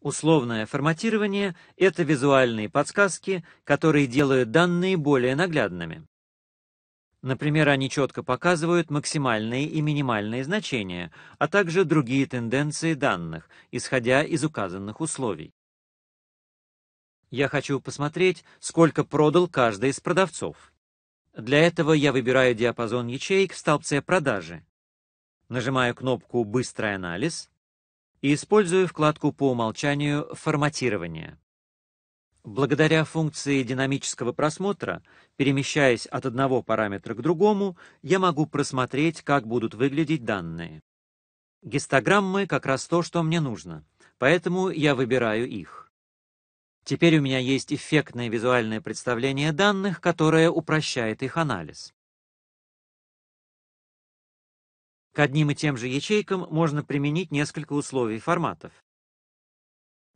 Условное форматирование — это визуальные подсказки, которые делают данные более наглядными. Например, они четко показывают максимальные и минимальные значения, а также другие тенденции данных, исходя из указанных условий. Я хочу посмотреть, сколько продал каждый из продавцов. Для этого я выбираю диапазон ячеек в столбце «Продажи». Нажимаю кнопку «Быстрый анализ» и использую вкладку по умолчанию «Форматирование». Благодаря функции динамического просмотра, перемещаясь от одного параметра к другому, я могу просмотреть, как будут выглядеть данные. Гистограммы как раз то, что мне нужно, поэтому я выбираю их. Теперь у меня есть эффектное визуальное представление данных, которое упрощает их анализ. К одним и тем же ячейкам можно применить несколько условий форматов.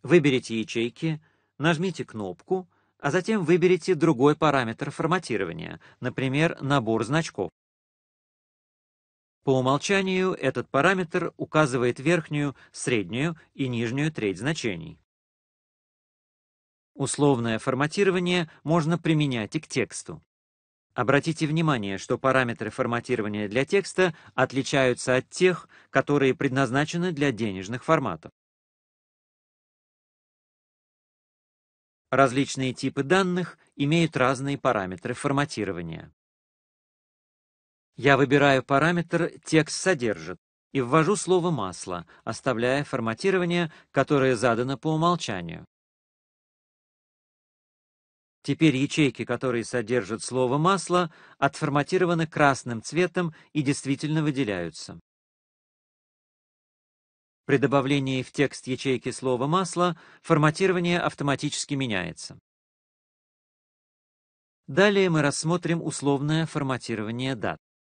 Выберите ячейки, нажмите кнопку, а затем выберите другой параметр форматирования, например, набор значков. По умолчанию этот параметр указывает верхнюю, среднюю и нижнюю треть значений. Условное форматирование можно применять и к тексту. Обратите внимание, что параметры форматирования для текста отличаются от тех, которые предназначены для денежных форматов. Различные типы данных имеют разные параметры форматирования. Я выбираю параметр «Текст содержит» и ввожу слово «масло», оставляя форматирование, которое задано по умолчанию. Теперь ячейки, которые содержат слово «масло», отформатированы красным цветом и действительно выделяются. При добавлении в текст ячейки слова «масло» форматирование автоматически меняется. Далее мы рассмотрим условное форматирование дат.